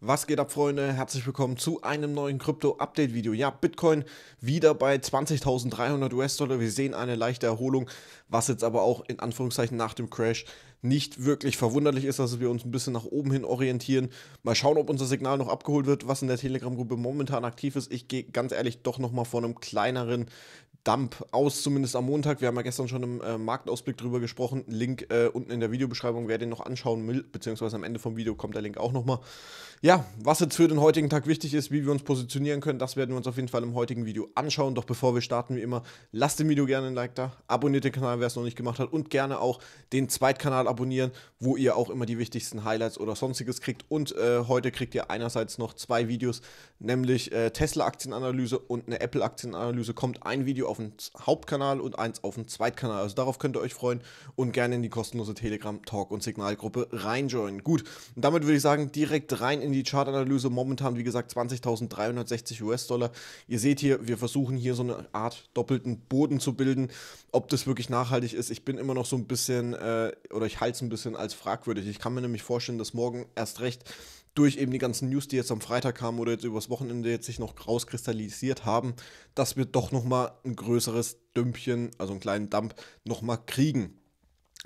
Was geht ab, Freunde? Herzlich willkommen zu einem neuen Krypto-Update-Video. Ja, Bitcoin wieder bei 20.300 US-Dollar. Wir sehen eine leichte Erholung, was jetzt aber auch in Anführungszeichen nach dem Crash nicht wirklich verwunderlich ist, dass wir uns ein bisschen nach oben hin orientieren. Mal schauen, ob unser Signal noch abgeholt wird, was in der Telegram-Gruppe momentan aktiv ist. Ich gehe ganz ehrlich doch nochmal vor einem kleineren Dump aus, zumindest am Montag. Wir haben ja gestern schon im äh, Marktausblick drüber gesprochen. Link äh, unten in der Videobeschreibung, wer den noch anschauen will, beziehungsweise am Ende vom Video kommt der Link auch nochmal. Ja, was jetzt für den heutigen Tag wichtig ist, wie wir uns positionieren können, das werden wir uns auf jeden Fall im heutigen Video anschauen. Doch bevor wir starten, wie immer, lasst dem Video gerne ein Like da, abonniert den Kanal, wer es noch nicht gemacht hat und gerne auch den Zweitkanal abonnieren, wo ihr auch immer die wichtigsten Highlights oder sonstiges kriegt. Und äh, heute kriegt ihr einerseits noch zwei Videos, nämlich äh, Tesla-Aktienanalyse und eine Apple-Aktienanalyse. Kommt ein Video auf auf dem Hauptkanal und eins auf dem Zweitkanal. Also darauf könnt ihr euch freuen und gerne in die kostenlose Telegram, Talk und Signalgruppe reinjoinen. Gut, und damit würde ich sagen, direkt rein in die Chartanalyse. Momentan, wie gesagt, 20.360 US-Dollar. Ihr seht hier, wir versuchen hier so eine Art doppelten Boden zu bilden. Ob das wirklich nachhaltig ist, ich bin immer noch so ein bisschen, äh, oder ich halte es ein bisschen als fragwürdig. Ich kann mir nämlich vorstellen, dass morgen erst recht durch eben die ganzen News, die jetzt am Freitag kamen oder jetzt übers Wochenende jetzt sich noch rauskristallisiert haben, dass wir doch nochmal ein größeres Dümpchen, also einen kleinen Dump, nochmal kriegen.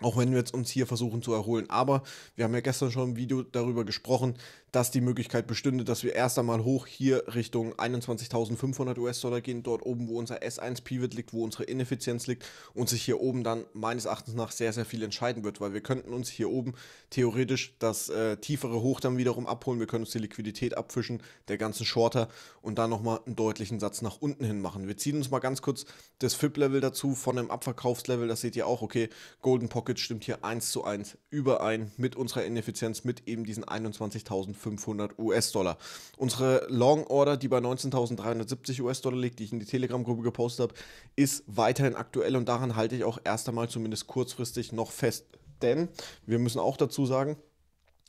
Auch wenn wir jetzt uns hier versuchen zu erholen. Aber wir haben ja gestern schon im Video darüber gesprochen, dass die Möglichkeit bestünde, dass wir erst einmal hoch hier Richtung 21.500 US-Dollar gehen, dort oben, wo unser S1-Pivot liegt, wo unsere Ineffizienz liegt und sich hier oben dann meines Erachtens nach sehr, sehr viel entscheiden wird, weil wir könnten uns hier oben theoretisch das äh, tiefere Hoch dann wiederum abholen, wir können uns die Liquidität abfischen, der ganzen Shorter und dann nochmal einen deutlichen Satz nach unten hin machen. Wir ziehen uns mal ganz kurz das FIP-Level dazu von einem Abverkaufslevel, das seht ihr auch, okay, Golden Pocket stimmt hier 1 zu 1 überein mit unserer Ineffizienz, mit eben diesen 21.500 19.500 US-Dollar. Unsere Long Order, die bei 19.370 US-Dollar liegt, die ich in die Telegram-Gruppe gepostet habe, ist weiterhin aktuell und daran halte ich auch erst einmal zumindest kurzfristig noch fest. Denn wir müssen auch dazu sagen,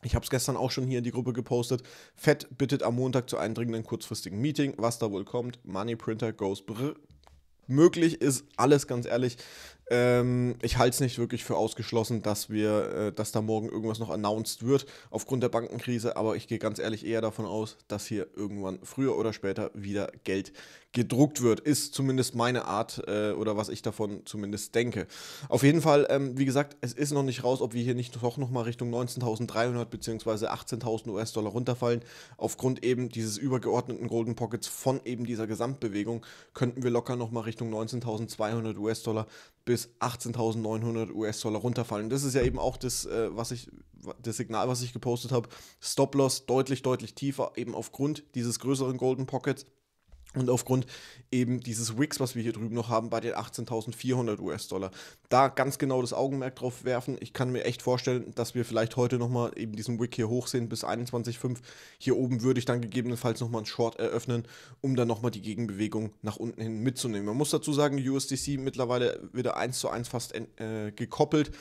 ich habe es gestern auch schon hier in die Gruppe gepostet. Fett bittet am Montag zu einem dringenden kurzfristigen Meeting. Was da wohl kommt, Money Printer goes brr. Möglich ist alles, ganz ehrlich. Ähm, ich halte es nicht wirklich für ausgeschlossen, dass wir, äh, dass da morgen irgendwas noch announced wird aufgrund der Bankenkrise, aber ich gehe ganz ehrlich eher davon aus, dass hier irgendwann früher oder später wieder Geld gedruckt wird. Ist zumindest meine Art äh, oder was ich davon zumindest denke. Auf jeden Fall, ähm, wie gesagt, es ist noch nicht raus, ob wir hier nicht doch nochmal Richtung 19.300 bzw. 18.000 US-Dollar runterfallen. Aufgrund eben dieses übergeordneten Golden Pockets von eben dieser Gesamtbewegung könnten wir locker nochmal Richtung 19.200 US-Dollar bis bis 18.900 US-Dollar runterfallen. Das ist ja eben auch das, äh, was ich, das Signal, was ich gepostet habe. Stop-Loss deutlich, deutlich tiefer, eben aufgrund dieses größeren Golden Pockets. Und aufgrund eben dieses Wix, was wir hier drüben noch haben, bei den 18.400 US-Dollar, da ganz genau das Augenmerk drauf werfen. Ich kann mir echt vorstellen, dass wir vielleicht heute nochmal eben diesen Wick hier hochsehen bis 21,5. Hier oben würde ich dann gegebenenfalls nochmal einen Short eröffnen, um dann nochmal die Gegenbewegung nach unten hin mitzunehmen. Man muss dazu sagen, USDC mittlerweile wieder 1 zu 1 fast äh, gekoppelt.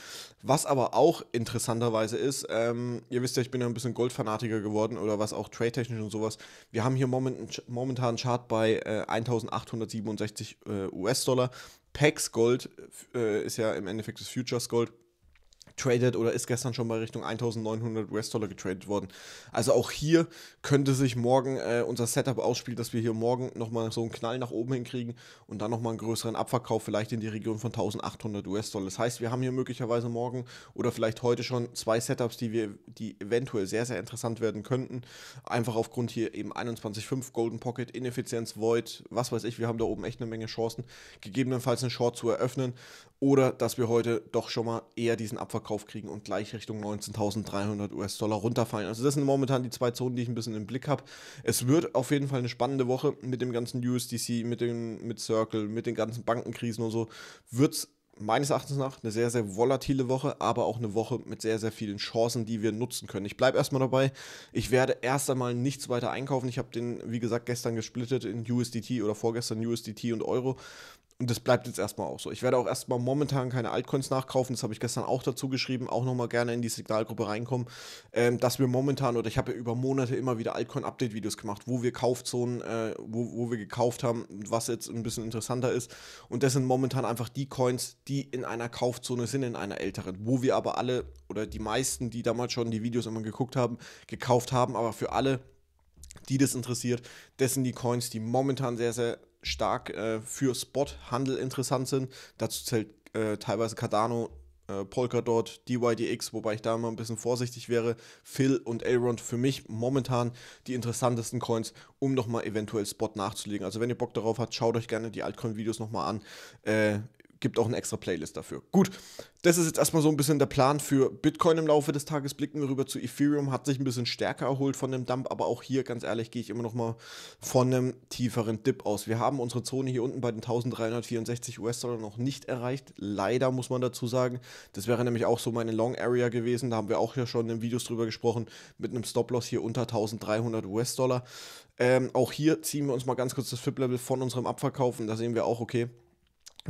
Was aber auch interessanterweise ist, ähm, ihr wisst ja, ich bin ja ein bisschen Goldfanatiker geworden oder was auch trade-technisch und sowas. Wir haben hier momentan einen Chart bei bei äh, 1867 äh, US-Dollar. PAX Gold äh, ist ja im Endeffekt das Futures Gold tradet oder ist gestern schon mal Richtung 1900 US-Dollar getradet worden. Also auch hier könnte sich morgen äh, unser Setup ausspielen, dass wir hier morgen nochmal so einen Knall nach oben hinkriegen und dann nochmal einen größeren Abverkauf vielleicht in die Region von 1800 US-Dollar. Das heißt, wir haben hier möglicherweise morgen oder vielleicht heute schon zwei Setups, die wir, die eventuell sehr, sehr interessant werden könnten. Einfach aufgrund hier eben 21.5 Golden Pocket, Ineffizienz, Void, was weiß ich, wir haben da oben echt eine Menge Chancen, gegebenenfalls einen Short zu eröffnen oder dass wir heute doch schon mal eher diesen Abverkauf kriegen und gleich Richtung 19.300 US-Dollar runterfallen. Also das sind momentan die zwei Zonen, die ich ein bisschen im Blick habe. Es wird auf jeden Fall eine spannende Woche mit dem ganzen USDC, mit, dem, mit Circle, mit den ganzen Bankenkrisen und so. Wird es meines Erachtens nach eine sehr, sehr volatile Woche, aber auch eine Woche mit sehr, sehr vielen Chancen, die wir nutzen können. Ich bleibe erstmal dabei. Ich werde erst einmal nichts weiter einkaufen. Ich habe den, wie gesagt, gestern gesplittet in USDT oder vorgestern USDT und Euro. Und das bleibt jetzt erstmal auch so. Ich werde auch erstmal momentan keine Altcoins nachkaufen. Das habe ich gestern auch dazu geschrieben. Auch nochmal gerne in die Signalgruppe reinkommen. Ähm, dass wir momentan, oder ich habe ja über Monate immer wieder Altcoin-Update-Videos gemacht, wo wir Kaufzonen, äh, wo, wo wir gekauft haben, was jetzt ein bisschen interessanter ist. Und das sind momentan einfach die Coins, die in einer Kaufzone sind, in einer älteren. Wo wir aber alle, oder die meisten, die damals schon die Videos immer geguckt haben, gekauft haben. Aber für alle, die das interessiert, das sind die Coins, die momentan sehr, sehr stark äh, für Spot-Handel interessant sind. Dazu zählt äh, teilweise Cardano, äh, Polkadot, DYDX, wobei ich da immer ein bisschen vorsichtig wäre. Phil und Elrond für mich momentan die interessantesten Coins, um nochmal eventuell Spot nachzulegen. Also wenn ihr Bock darauf habt, schaut euch gerne die Altcoin-Videos nochmal an. Äh, gibt auch eine extra Playlist dafür. Gut, das ist jetzt erstmal so ein bisschen der Plan für Bitcoin im Laufe des Tages. Blicken wir rüber zu Ethereum, hat sich ein bisschen stärker erholt von dem Dump, aber auch hier, ganz ehrlich, gehe ich immer noch mal von einem tieferen Dip aus. Wir haben unsere Zone hier unten bei den 1364 US-Dollar noch nicht erreicht. Leider muss man dazu sagen, das wäre nämlich auch so meine Long Area gewesen. Da haben wir auch ja schon in Videos drüber gesprochen, mit einem Stop-Loss hier unter 1300 US-Dollar. Ähm, auch hier ziehen wir uns mal ganz kurz das FIP-Level von unserem Abverkauf und Da sehen wir auch, okay,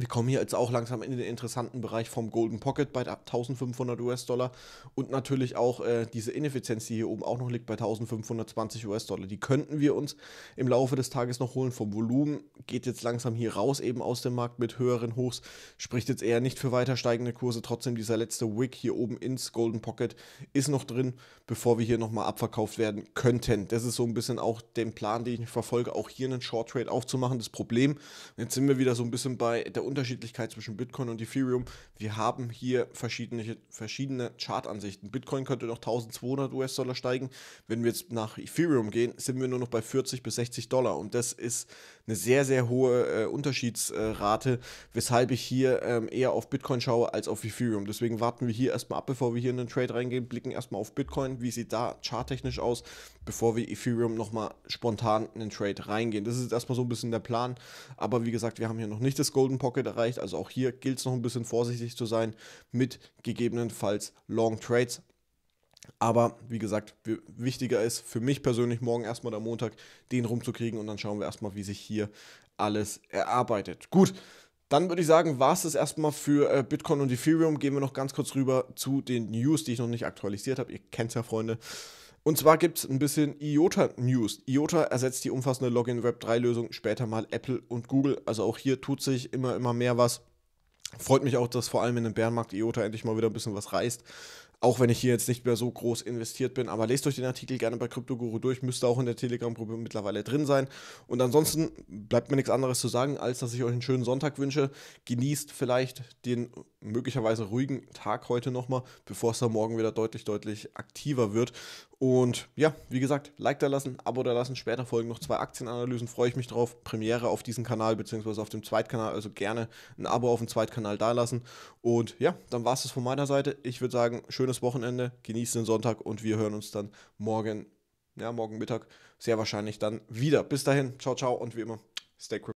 wir kommen hier jetzt auch langsam in den interessanten Bereich vom Golden Pocket bei 1500 US-Dollar und natürlich auch äh, diese Ineffizienz, die hier oben auch noch liegt bei 1520 US-Dollar. Die könnten wir uns im Laufe des Tages noch holen. Vom Volumen geht jetzt langsam hier raus eben aus dem Markt mit höheren Hochs, spricht jetzt eher nicht für weiter steigende Kurse. Trotzdem dieser letzte Wick hier oben ins Golden Pocket ist noch drin, bevor wir hier nochmal abverkauft werden könnten. Das ist so ein bisschen auch der Plan, den ich verfolge, auch hier einen Short Trade aufzumachen. Das Problem, jetzt sind wir wieder so ein bisschen bei der Unterschiedlichkeit zwischen Bitcoin und Ethereum. Wir haben hier verschiedene, verschiedene Chartansichten. Bitcoin könnte noch 1200 US-Dollar steigen. Wenn wir jetzt nach Ethereum gehen, sind wir nur noch bei 40 bis 60 Dollar. Und das ist eine sehr, sehr hohe äh, Unterschiedsrate, weshalb ich hier ähm, eher auf Bitcoin schaue als auf Ethereum. Deswegen warten wir hier erstmal ab, bevor wir hier in den Trade reingehen, blicken erstmal auf Bitcoin. Wie sieht da charttechnisch aus, bevor wir Ethereum nochmal spontan in den Trade reingehen? Das ist erstmal so ein bisschen der Plan. Aber wie gesagt, wir haben hier noch nicht das Golden Pocket. Pocket erreicht. Also auch hier gilt es noch ein bisschen vorsichtig zu sein mit gegebenenfalls Long Trades. Aber wie gesagt, wichtiger ist für mich persönlich morgen erstmal der Montag, den rumzukriegen und dann schauen wir erstmal, wie sich hier alles erarbeitet. Gut, dann würde ich sagen, war es das erstmal für äh, Bitcoin und Ethereum. Gehen wir noch ganz kurz rüber zu den News, die ich noch nicht aktualisiert habe. Ihr kennt es ja, Freunde. Und zwar gibt es ein bisschen IOTA-News. IOTA ersetzt die umfassende Login-Web3-Lösung später mal Apple und Google. Also auch hier tut sich immer, immer mehr was. Freut mich auch, dass vor allem in dem Bärenmarkt IOTA endlich mal wieder ein bisschen was reißt. Auch wenn ich hier jetzt nicht mehr so groß investiert bin, aber lest euch den Artikel gerne bei CryptoGuru durch, müsste auch in der Telegram-Gruppe mittlerweile drin sein. Und ansonsten bleibt mir nichts anderes zu sagen, als dass ich euch einen schönen Sonntag wünsche. Genießt vielleicht den möglicherweise ruhigen Tag heute nochmal, bevor es dann morgen wieder deutlich, deutlich aktiver wird. Und ja, wie gesagt, Like da lassen, Abo da lassen, später folgen noch zwei Aktienanalysen, freue ich mich drauf. Premiere auf diesem Kanal beziehungsweise auf dem Zweitkanal, also gerne ein Abo auf dem Zweitkanal da lassen. Und ja, dann war es das von meiner Seite. Ich würde sagen, schönes Wochenende, genießt den Sonntag und wir hören uns dann morgen, ja, morgen Mittag sehr wahrscheinlich dann wieder. Bis dahin, ciao, ciao und wie immer, stay crypto.